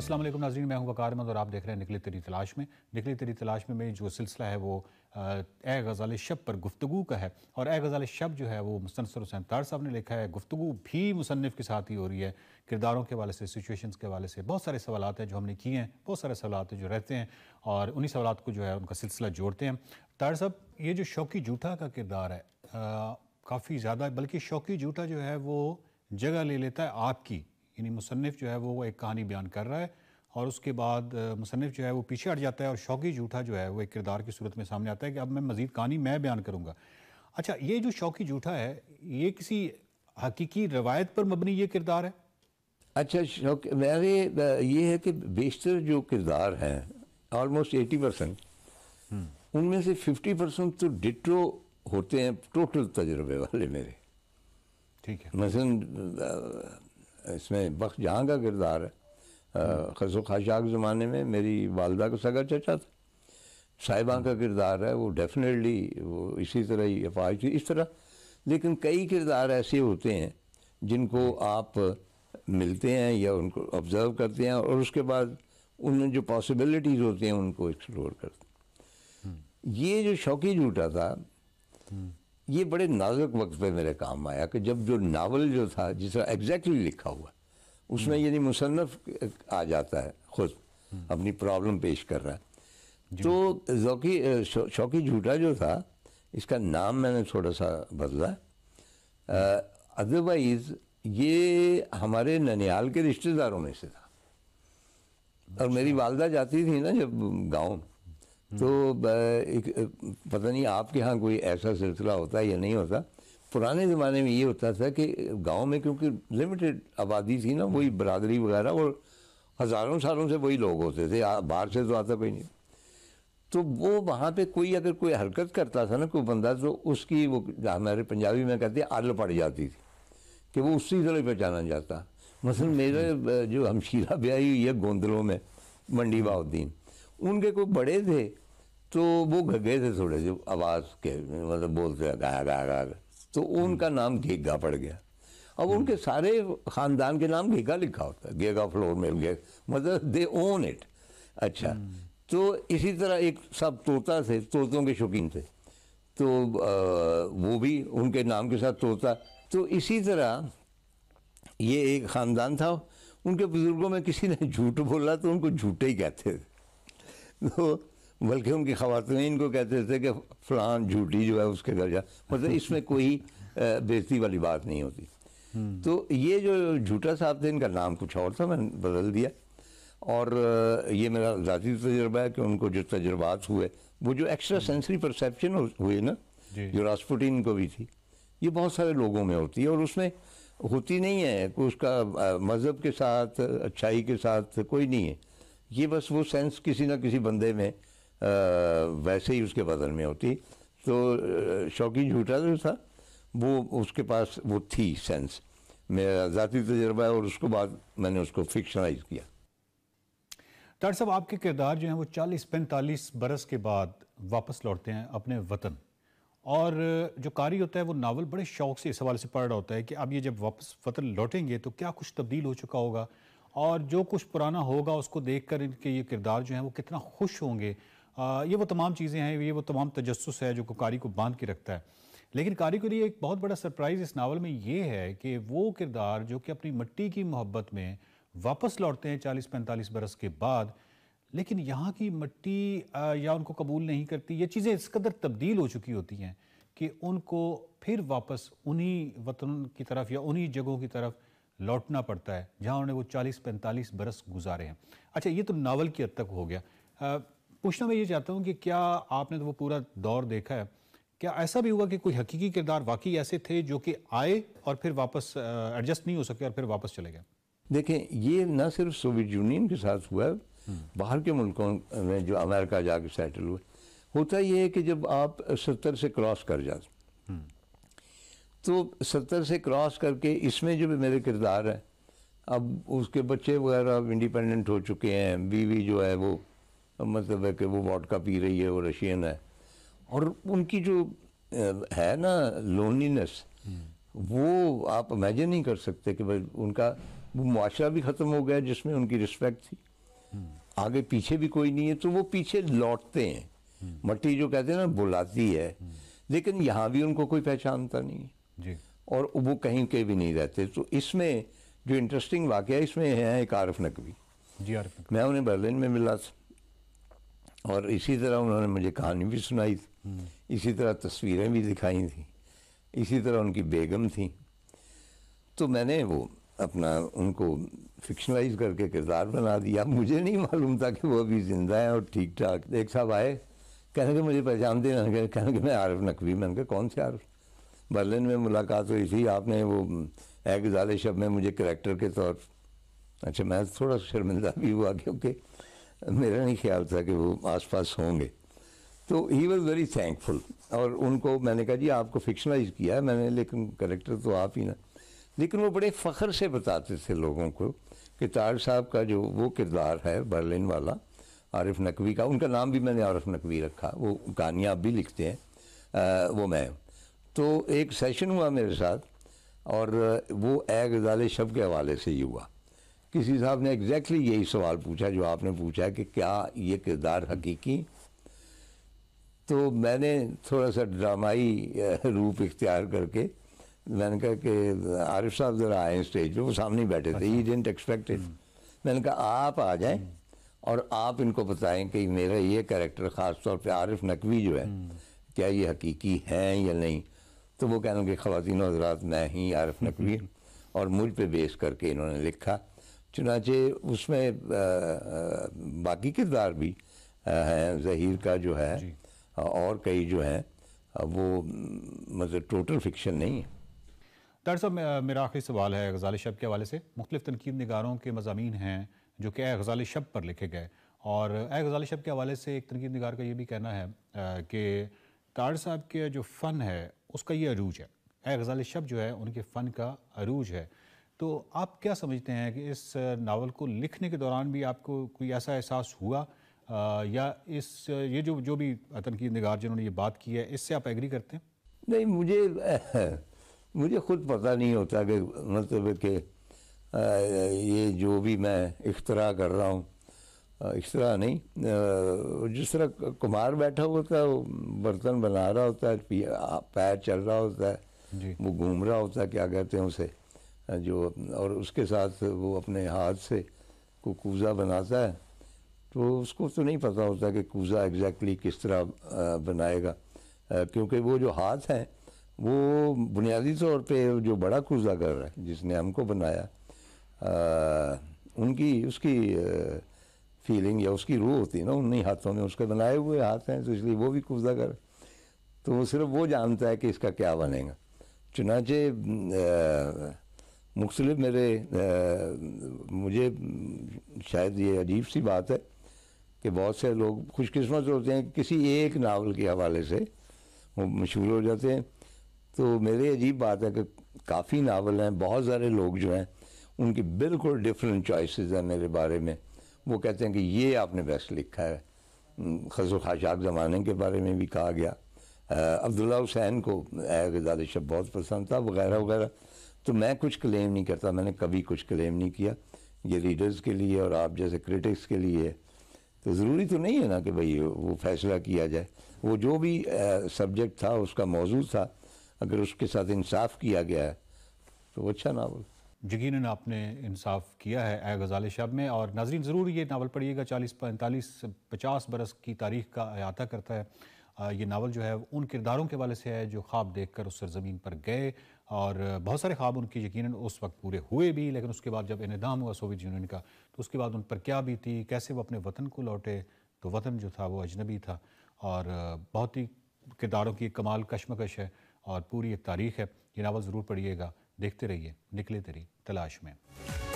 अस्सलाम वालेकुम नाजरीन मैं हूं वकार अहमद और आप देख रहे हैं निकले तेरी तलाश में निकले तेरी तलाश में मेरी जो सिलसिला है वो ए गज़ल शब पर गुफ्तु का है और ए गज़ाल शब जो है वो मुसनसर हुसैन तार साहब ने लिखा है गुफ्तु भी मुसनफ़ के साथ ही हो रही है किरदारों के वाले से सिचुएशन के वाले से बहुत सारे सवाल हैं जो हमने किए हैं बहुत सारे सवाल हैं जो रहते हैं और उन्हीं सवाल को जो है उनका सिलसिला जोड़ते हैं तार साहब ये जो शौकी जूठा का किरदार है काफ़ी ज़्यादा बल्कि शौकी जूठा जो है वो जगह ले लेता है आपकी यानी मुसनफ़ जो है वो एक कहानी बयान कर रहा है और उसके बाद मुसनफ़ जो है वो पीछे हट जाता है और शौकी जूठा जो है वो एक किरदार की सूरत में सामने आता है कि अब मैं मज़ीद कहानी मैं बयान करूँगा अच्छा ये जो शौकी जूठा है ये किसी हकीकी रवायत पर मबनी ये किरदार है अच्छा शौक मेरे ये है कि बेशतर जो किरदार हैं ऑलमोस्ट एटी परसेंट उनमें से फिफ्टी परसेंट तो डिट्रो होते हैं टोटल तजर्बे वाले मेरे ठीक है मसलन इसमें बख्श जहाँ का किरदार है खसो के ज़माने में मेरी वालदा का सगा चचा था साहिबा का किरदार है वो डेफिनेटली वो इसी तरह ही अफवाज थी इस तरह लेकिन कई किरदार ऐसे होते हैं जिनको आप मिलते हैं या उनको ऑब्ज़र्व करते हैं और उसके बाद उनमें जो पॉसिबिलिटीज़ होती हैं उनको एक्सप्लोर करते हैं हम्म। ये जो शौकी झूठा था हम्म। ये बड़े नाजुक वक्त पे मेरे काम आया कि जब जो नावल जो था जिस एग्जैक्टली लिखा हुआ उसमें हम्म। यदि मुसनफ़ आ जाता है खुद हम्म। अपनी प्रॉब्लम पेश कर रहा है तो जौकी शौकी झूठा जो था इसका नाम मैंने थोड़ा सा बदला अदरवाइज़ ये हमारे ननियाल के रिश्तेदारों में से था और मेरी अच्छा। वालदा जाती थी ना जब गाँव तो एक पता नहीं आपके यहाँ कोई ऐसा सिलसिला होता है या नहीं होता पुराने ज़माने में ये होता था कि गांव में क्योंकि लिमिटेड आबादी थी ना वही बरदरी वगैरह और हज़ारों सालों से वही लोग होते थे बाहर से तो आता कोई नहीं तो वो वहाँ पे कोई अगर कोई हरकत करता था ना कोई बंदा तो उसकी वो हमारे पंजाबी में कहते हैं आल पड़ जाती थी कि वो उसी तरह पहचाना जाता मसल मेरे जो हमशीरा ब्याई हुई है गोंदलों में मंडी बाउद्दीन उनके कोई बड़े थे तो वो गए थे थोड़े से आवाज़ के मतलब बोलते हैं गाया गाया गाया तो उनका हम्म। नाम घेगा पड़ गया अब हम्म। उनके सारे ख़ानदान के नाम घेगा लिखा होता है घेगा फ्लोर मिल गए मतलब दे ओन इट अच्छा हम्म। तो इसी तरह एक सब तोता थे तोतों के शौकीन थे तो आ, वो भी उनके नाम के साथ तोता तो इसी तरह ये एक ख़ानदान था उनके बुज़ुर्गों में किसी ने झूठ बोला तो उनको झूठे ही कहते थे तो बल्कि उनकी खातन इनको कहते थे कि फ़लान झूठी जो है उसके घर जा मतलब इसमें कोई बेजती वाली बात नहीं होती हम्म। तो ये जो झूठा साहब थे इनका नाम कुछ और था मैंने बदल दिया और ये मेरा ज़ाती तजर्बा है कि उनको जो तजर्बात हुए वो जो एक्स्ट्रा सेंसरी परसेप्शन हुई ना जो रासपुटीन को भी थी ये बहुत सारे लोगों में होती है और उसमें होती नहीं है कि उसका मज़हब के साथ अच्छाई के साथ कोई नहीं है ये बस वो सेंस किसी ना किसी बंदे में वैसे ही उसके बदन में होती तो शौकी झूठा जो था वो उसके पास वो थी सेंस मेरा ज़ाती तजर्बा है और उसको बाद मैंने उसको फिक्शनाइज किया डॉक्टर साहब आपके किरदार जो हैं वो चालीस पैंतालीस बरस के बाद वापस लौटते हैं अपने वतन और जो कारी होता है वो नावल बड़े शौक से इस हवाले से पढ़ रहा होता है कि अब ये जब वापस वतन लौटेंगे तो क्या कुछ तब्दील हो चुका होगा और जो कुछ पुराना होगा उसको देख कर इनके ये किरदार जो हैं वो कितना खुश होंगे आ, ये वो तमाम चीज़ें हैं ये वो तमाम तजस्स है जो कारी को बांध के रखता है लेकिन कारी के लिए एक बहुत बड़ा सरप्राइज़ इस नावल में ये है कि वो किरदार जो कि अपनी मिट्टी की मोहब्बत में वापस लौटते हैं चालीस पैंतालीस बरस के बाद लेकिन यहाँ की मिट्टी या उनको कबूल नहीं करती ये चीज़ें इस कदर तब्दील हो चुकी होती हैं कि उनको फिर वापस उन्हीं वतन की तरफ या उन्हीं जगहों की तरफ लौटना पड़ता है जहाँ उन्हें वो चालीस पैंतालीस बरस गुजारे हैं अच्छा ये तो नावल की हद तक हो गया पूछना मैं ये चाहता हूँ कि क्या आपने तो वो पूरा दौर देखा है क्या ऐसा भी हुआ कि कोई हकीकी किरदार वाकई ऐसे थे जो कि आए और फिर वापस एडजस्ट नहीं हो सके और फिर वापस चले गए देखें ये ना सिर्फ सोवियत यूनियन के साथ हुआ हम्म। बाहर के मुल्कों में जो अमेरिका जाके सेटल हुए होता ये है कि जब आप सत्तर से क्रॉस कर जाते हम्म। तो सत्तर से क्रॉस करके इसमें जो भी मेरे किरदार हैं अब उसके बच्चे वगैरह इंडिपेंडेंट हो चुके हैं बीवी जो है वो मतलब है कि वो वॉडका पी रही है वो रशियन है और उनकी जो है ना लोनलीनेस वो आप इमेजिन नहीं कर सकते कि भाई उनका वो मुआशरा भी ख़त्म हो गया जिसमें उनकी रिस्पेक्ट थी आगे पीछे भी कोई नहीं है तो वो पीछे लौटते हैं मट्टी जो कहते हैं ना बुलाती है लेकिन यहाँ भी उनको कोई पहचानता नहीं है जी और वो कहीं के भी नहीं रहते तो इसमें जो इंटरेस्टिंग वाक़ है इसमें है एक आरफ नकवी जी आरफ मैं उन्हें बर्लिन में मिला था और इसी तरह उन्होंने मुझे कहानी भी सुनाई थी इसी तरह तस्वीरें भी दिखाई थी इसी तरह उनकी बेगम थी तो मैंने वो अपना उनको फिक्शनलाइज करके किरदार बना दिया मुझे नहीं मालूम था कि वो अभी ज़िंदा है और ठीक ठाक एक साहब आए कहने के मुझे पहचानते रहे कहने के मैं आरफ नकवी मैंने कहा कौन से आरफ बर्लिन में मुलाकात हुई थी आपने वो जाले शब में मुझे करेक्टर के तौर अच्छा मैं थोड़ा शर्मिंदा भी हुआ क्योंकि मेरा नहीं ख्याल था कि वो आसपास होंगे तो ही वॉज़ वेरी थैंकफुल और उनको मैंने कहा जी आपको फिक्शनलाइज किया है मैंने लेकिन करेक्टर तो आप ही ना लेकिन वो बड़े फ़ख्र से बताते थे लोगों को कि तार साहब का जो वो किरदार है बर्लिन वाला आरिफ नकवी का उनका नाम भी मैंने आरिफ नकवी रखा वो कहानियाँ भी लिखते हैं आ, वो मैं तो एक सेशन हुआ मेरे साथ और वो ए गजाल शब के हवाले से ही हुआ किसी साहब ने एग्जैक्टली exactly यही सवाल पूछा जो आपने पूछा कि क्या ये किरदार हकीकी तो मैंने थोड़ा सा ड्रामाई रूप इख्तियार करके मैंने कहा कि आरिफ साहब ज़रा आए स्टेज पर वो सामने ही बैठे थे ही डेंट एक्सपेक्टेड मैंने कहा आप आ जाएं हम्म। और आप इनको बताएं कि मेरा ये कैरेक्टर ख़ास तौर पे आरिफ नकवी जो है हम्म। क्या ये हकीकी हैं या नहीं तो वो कहना कि ख़वान हजरात मैं ही आरिफ नकवी हम्म। और मुझ पर बेस करके इन्होंने लिखा चुनाचे उसमें बाकी किरदार भी हैं जहीर का जो है और कई जो हैं वो मतलब टोटल फिक्शन नहीं है डॉक्टर साहब मेरा आखिरी सवाल है गजाल शब के हवाले से मुख्तफ तनकीद नगारों के मजामी हैं जो कि ए गजाल शब पर लिखे गए और ए गजाल शब के हवाले से एक तनकीद नगार का ये भी कहना है कि तार साहब के जो फ़न है उसका ये अरूज है ए गजाल शब जो है उनके फ़न का अरूज है तो आप क्या समझते हैं कि इस नावल को लिखने के दौरान भी आपको कोई ऐसा एहसास हुआ आ, या इस ये जो जो भी आतंकी निगार जिन्होंने ये बात की है इससे आप एग्री करते हैं नहीं मुझे मुझे खुद पता नहीं होता कि मतलब कि ये जो भी मैं इख्तरा कर रहा हूँ इस तरह नहीं जिस तरह कुमार बैठा होता है बर्तन बना रहा होता है पैर चल रहा होता है वो घूम रहा होता है क्या कहते हैं उसे जो और उसके साथ वो अपने हाथ से को कूज़ा बनाता है तो उसको तो नहीं पता होता कि कूज़ा एग्जैक्टली किस तरह बनाएगा क्योंकि वो जो हाथ हैं वो बुनियादी तौर पे जो बड़ा कूज़ा कर रहा है जिसने हमको बनाया आ, उनकी उसकी आ, फीलिंग या उसकी रूह होती है ना उन्हीं हाथों में उसके बनाए हुए हाथ हैं तो इसलिए वो भी कूजा कर तो वो सिर्फ वो जानता है कि इसका क्या बनेगा चुनाचे मुख्तलिफ मेरे आ, मुझे शायद ये अजीब सी बात है कि बहुत से लोग खुशकस्मत होते हैं किसी एक नावल के हवाले से वो मशहूर हो जाते हैं तो मेरे अजीब बात है कि काफ़ी नावल हैं बहुत सारे लोग जो हैं उनकी बिल्कुल डिफरेंट चॉइसेस हैं मेरे बारे में वो कहते हैं कि ये आपने बेस्ट लिखा है खजो खाशाक ज़माने के बारे में भी कहा गया अब्दुल्ला हुसैन को एगजाद शब बहुत पसंद था वगैरह वगैरह तो मैं कुछ क्लेम नहीं करता मैंने कभी कुछ क्लेम नहीं किया ये रीडर्स के लिए और आप जैसे क्रिटिक्स के लिए तो ज़रूरी तो नहीं है ना कि भाई वो फैसला किया जाए वो जो भी सब्जेक्ट था उसका मौजू था अगर उसके साथ इंसाफ किया गया है तो अच्छा नावल यकीन आपने इंसाफ किया है ए गज़ाल शब में और नाजरीन ज़रूर ये नावल पढ़िएगा चालीस पैंतालीस पचास बरस की तारीख का अहाता करता है ये नावल जो है उन किरदारों के वाले से है जो ख्वाब देख कर उस सरजमीन पर गए और बहुत सारे ख्वाब उनके यकीन उस वक्त पूरे हुए भी लेकिन उसके बाद जब इनदाम हुआ सोवियत यूनियन का तो उसके बाद उन पर क्या भी थी कैसे वो अपने वतन को लौटे तो वतन जो था वो अजनबी था और बहुत ही किरदारों की कमाल कशमकश है और पूरी एक तारीख है ये नावल ज़रूर पढ़िएगा देखते रहिए निकले तेरी तलाश में